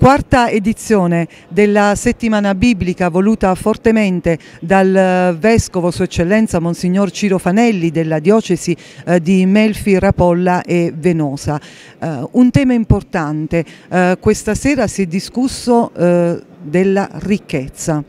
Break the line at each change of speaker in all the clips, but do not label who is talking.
quarta edizione della settimana biblica voluta fortemente dal eh, Vescovo Sua Eccellenza Monsignor Ciro Fanelli della diocesi eh, di Melfi, Rapolla e Venosa. Eh, un tema importante, eh, questa sera si è discusso eh, della ricchezza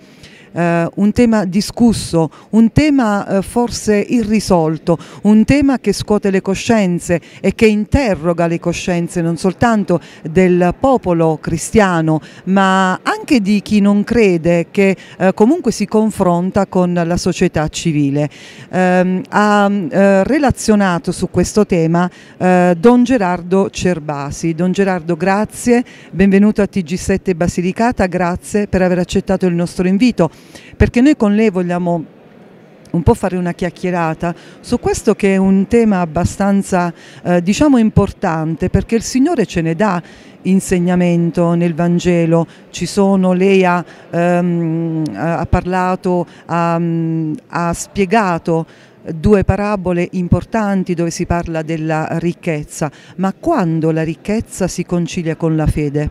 eh, un tema discusso, un tema eh, forse irrisolto, un tema che scuote le coscienze e che interroga le coscienze non soltanto del popolo cristiano ma anche di chi non crede che eh, comunque si confronta con la società civile. Ehm, ha eh, relazionato su questo tema eh, Don Gerardo Cerbasi. Don Gerardo grazie, benvenuto a TG7 Basilicata, grazie per aver accettato il nostro invito perché noi con lei vogliamo un po' fare una chiacchierata su questo che è un tema abbastanza eh, diciamo importante perché il Signore ce ne dà insegnamento nel Vangelo, ci sono, lei ha, ehm, ha parlato, ha, mm, ha spiegato due parabole importanti dove si parla della ricchezza, ma quando la ricchezza si concilia con la fede?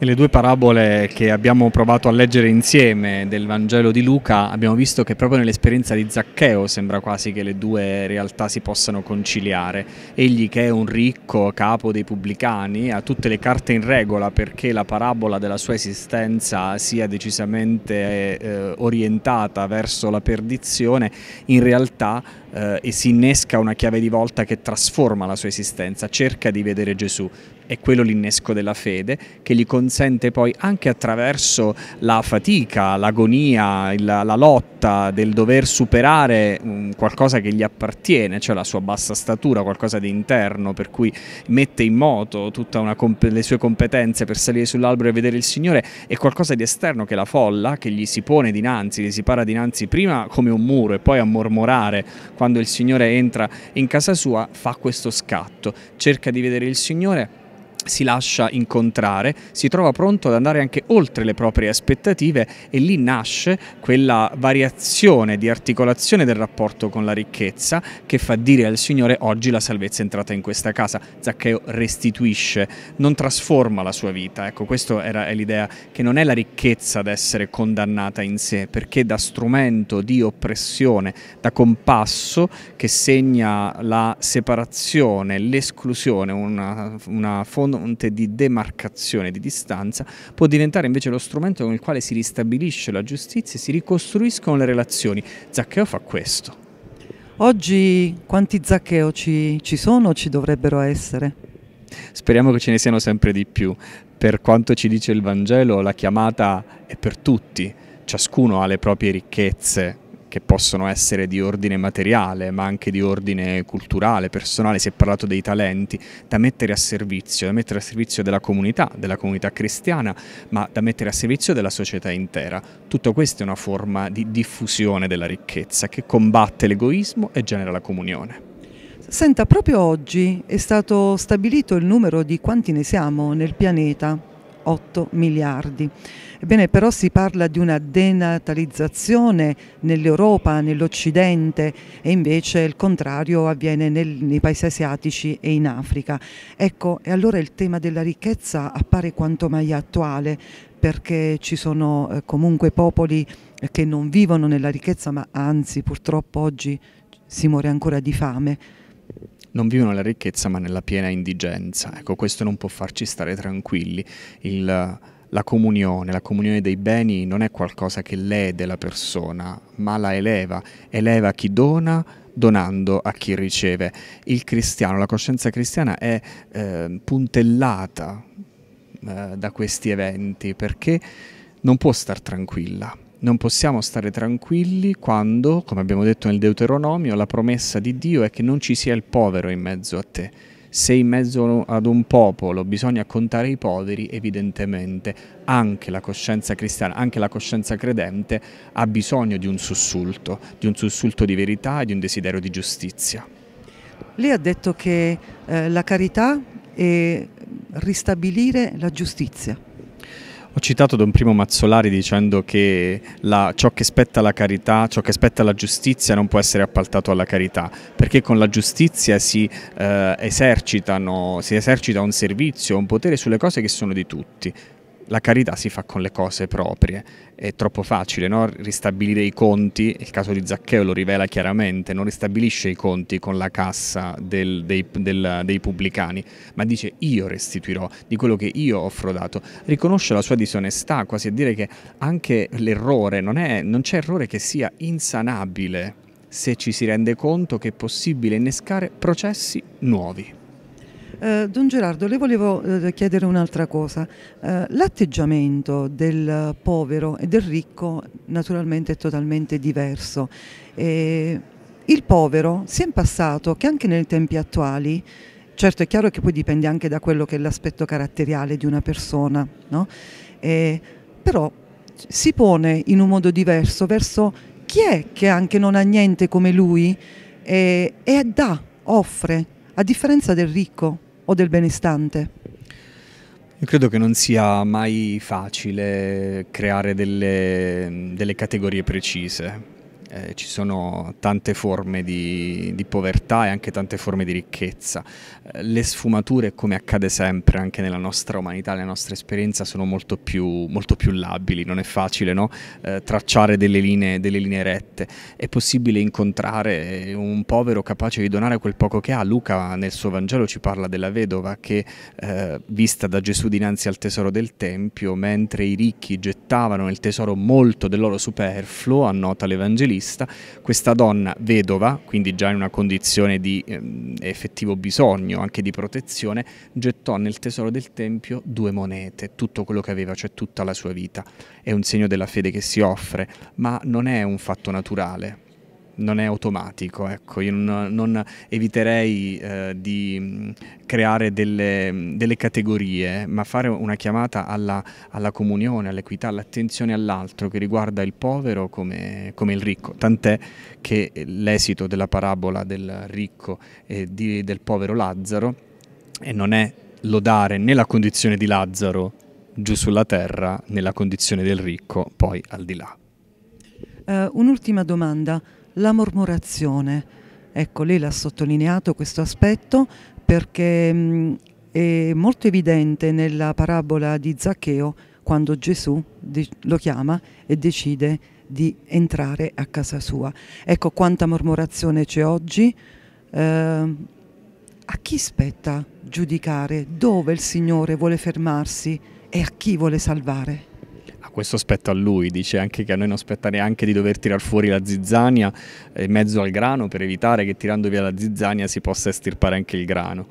Nelle due parabole che abbiamo provato a leggere insieme del Vangelo di Luca abbiamo visto che proprio nell'esperienza di Zaccheo sembra quasi che le due realtà si possano conciliare. Egli che è un ricco capo dei pubblicani ha tutte le carte in regola perché la parabola della sua esistenza sia decisamente eh, orientata verso la perdizione, in realtà eh, e si innesca una chiave di volta che trasforma la sua esistenza, cerca di vedere Gesù. È quello l'innesco della fede che gli consente poi anche attraverso la fatica, l'agonia, la, la, lotta del dover superare um, qualcosa che gli appartiene, cioè la sua bassa statura, qualcosa di interno, per cui mette in moto tutte le sue competenze per salire sull'albero e vedere il Signore, è qualcosa di esterno che la folla, che gli si pone dinanzi, gli si para dinanzi prima come un muro e poi a mormorare quando il Signore entra in casa sua fa questo scatto, cerca di vedere il Signore si lascia incontrare, si trova pronto ad andare anche oltre le proprie aspettative e lì nasce quella variazione di articolazione del rapporto con la ricchezza che fa dire al Signore oggi la salvezza è entrata in questa casa. Zaccheo restituisce, non trasforma la sua vita. Ecco, questa era l'idea che non è la ricchezza ad essere condannata in sé, perché da strumento di oppressione, da compasso che segna la separazione, l'esclusione, una, una, orizzonte di demarcazione, di distanza, può diventare invece lo strumento con il quale si ristabilisce la giustizia e si ricostruiscono le relazioni. Zaccheo fa questo.
Oggi quanti Zaccheo ci, ci sono o ci dovrebbero essere?
Speriamo che ce ne siano sempre di più. Per quanto ci dice il Vangelo, la chiamata è per tutti, ciascuno ha le proprie ricchezze, che possono essere di ordine materiale, ma anche di ordine culturale, personale, si è parlato dei talenti, da mettere a servizio, da mettere a servizio della comunità, della comunità cristiana, ma da mettere a servizio della società intera. Tutto questo è una forma di diffusione della ricchezza che combatte l'egoismo e genera la comunione.
Senta, proprio oggi è stato stabilito il numero di quanti ne siamo nel pianeta. 8 miliardi. Ebbene, però si parla di una denatalizzazione nell'Europa, nell'Occidente e invece il contrario avviene nel, nei paesi asiatici e in Africa. Ecco, e allora il tema della ricchezza appare quanto mai attuale perché ci sono eh, comunque popoli che non vivono nella ricchezza ma anzi purtroppo oggi si muore ancora di fame
non vivono la ricchezza ma nella piena indigenza. Ecco, questo non può farci stare tranquilli. Il, la comunione, la comunione dei beni non è qualcosa che lede la persona, ma la eleva, eleva chi dona donando a chi riceve. Il cristiano, la coscienza cristiana è eh, puntellata eh, da questi eventi perché non può star tranquilla non possiamo stare tranquilli quando, come abbiamo detto nel Deuteronomio, la promessa di Dio è che non ci sia il povero in mezzo a te. Se in mezzo ad un popolo bisogna contare i poveri, evidentemente anche la coscienza cristiana, anche la coscienza credente ha bisogno di un sussulto, di un sussulto di verità e di un desiderio di giustizia.
Lei ha detto che eh, la carità è ristabilire la giustizia.
Ho citato Don Primo Mazzolari dicendo che la, ciò che spetta alla carità, ciò che spetta alla giustizia non può essere appaltato alla carità, perché con la giustizia si, eh, si esercita un servizio, un potere sulle cose che sono di tutti la carità si fa con le cose proprie, è troppo facile no? ristabilire i conti, il caso di Zaccheo lo rivela chiaramente, non ristabilisce i conti con la cassa del, dei, del, dei, pubblicani, ma dice io restituirò di quello che io ho frodato, riconosce la sua disonestà, quasi a dire che anche l'errore, non, non c'è errore che sia insanabile se ci si rende conto che è possibile innescare processi nuovi.
Eh, Don Gerardo, le volevo eh, chiedere un'altra cosa. Eh, l'atteggiamento del povero e del ricco naturalmente è totalmente diverso. Eh, il povero, sia in passato che anche nei tempi attuali, certo è chiaro che poi dipende anche da quello che è l'aspetto caratteriale di una persona, no? Eh, però si pone in un modo diverso verso chi è che anche non ha niente come lui e, eh, e dà, offre, a differenza del ricco o del benestante?
Io credo che non sia mai facile creare delle, delle categorie precise, eh, ci sono tante forme di, di, povertà e anche tante forme di ricchezza. Eh, le sfumature, come accade sempre anche nella nostra umanità, nella nostra esperienza, sono molto più, molto più labili, non è facile no? eh, tracciare delle linee, delle linee, rette. È possibile incontrare eh, un povero capace di donare quel poco che ha. Luca nel suo Vangelo ci parla della vedova che, eh, vista da Gesù dinanzi al tesoro del Tempio, mentre i ricchi gettavano nel tesoro molto del loro superfluo, annota l'Evangelista, vista, questa donna vedova, quindi già in una condizione di ehm, effettivo bisogno anche di protezione, gettò nel tesoro del Tempio due monete, tutto quello che aveva, cioè tutta la sua vita. È un segno della fede che si offre, ma non è un fatto naturale, non è automatico. Ecco. Io non, non eviterei eh, di mm, creare delle, mm, delle, categorie, ma fare una chiamata alla, alla comunione, all'equità, all'attenzione all'altro che riguarda il povero come, come il ricco. Tant'è che l'esito della parabola del ricco e di, del povero Lazzaro non è lodare né la condizione di Lazzaro giù sulla terra né la condizione del ricco poi al di là.
Uh, un'ultima domanda la mormorazione. Ecco, lei l'ha sottolineato questo aspetto perché mh, mm, è molto evidente nella parabola di Zaccheo quando Gesù lo chiama e decide di entrare a casa sua. Ecco quanta mormorazione c'è oggi. Eh, a chi spetta giudicare dove il Signore vuole fermarsi e a chi vuole salvare?
questo spetta a lui, dice anche che a noi non spetta neanche di dover tirar fuori la zizzania in mezzo al grano per evitare che tirando via la zizzania si possa estirpare anche il grano.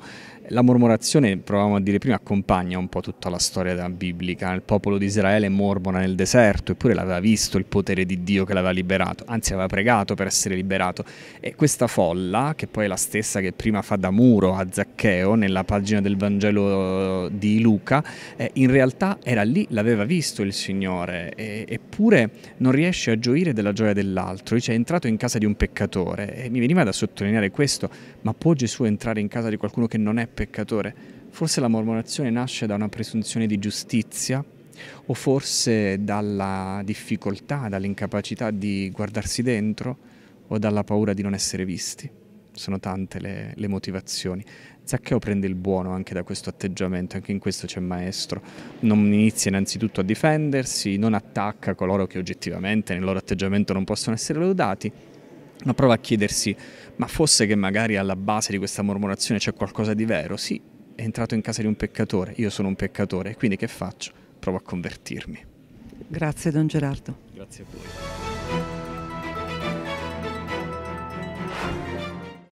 La mormorazione, provavamo a dire prima, accompagna un po' tutta la storia biblica. Il popolo di Israele mormora nel deserto, eppure l'aveva visto il potere di Dio che l'aveva liberato, anzi aveva pregato per essere liberato. E questa folla, che poi è la stessa che prima fa da muro a Zaccheo nella pagina del Vangelo eh, di Luca, eh, in realtà era lì, l'aveva visto il Signore, eppure non riesce a gioire della gioia dell'altro. Dice, è entrato in casa di un peccatore. E mi veniva da sottolineare questo, ma può Gesù entrare in casa di qualcuno che non è peccatore. Forse la mormorazione nasce da una presunzione di giustizia o forse dalla difficoltà, dall'incapacità di guardarsi dentro o dalla paura di non essere visti. Sono tante le, le motivazioni. Zaccheo prende il buono anche da questo atteggiamento, anche in questo c'è maestro. Non inizia innanzitutto a difendersi, non attacca coloro che oggettivamente nel loro atteggiamento non possono essere lodati, ma prova a chiedersi, ma fosse che magari alla base di questa mormorazione c'è qualcosa di vero? Sì, è entrato in casa di un peccatore, io sono un peccatore, quindi che faccio? Provo a convertirmi.
Grazie Don Gerardo.
Grazie a voi.